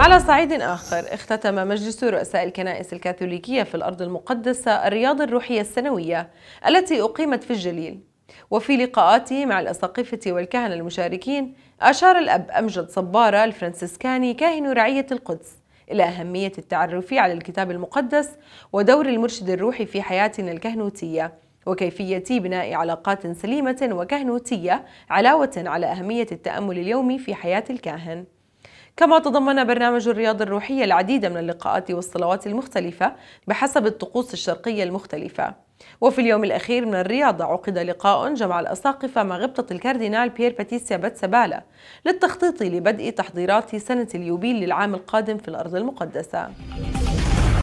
على صعيد آخر اختتم مجلس رؤساء الكنائس الكاثوليكية في الأرض المقدسة الرياضة الروحية السنوية التي أقيمت في الجليل وفي لقاءاته مع الأساقفة والكهنة المشاركين أشار الأب أمجد صبارة الفرنسيسكاني كاهن رعية القدس إلى أهمية التعرف على الكتاب المقدس ودور المرشد الروحي في حياتنا الكهنوتية وكيفية بناء علاقات سليمة وكهنوتية علاوة على أهمية التأمل اليومي في حياة الكاهن كما تضمن برنامج الرياضة الروحية العديد من اللقاءات والصلوات المختلفة بحسب الطقوس الشرقية المختلفة وفي اليوم الأخير من الرياضة عقد لقاء جمع الأساقفة مع غبطة الكاردينال بيير باتيسيا باتسابالا للتخطيط لبدء تحضيرات سنة اليوبيل للعام القادم في الأرض المقدسة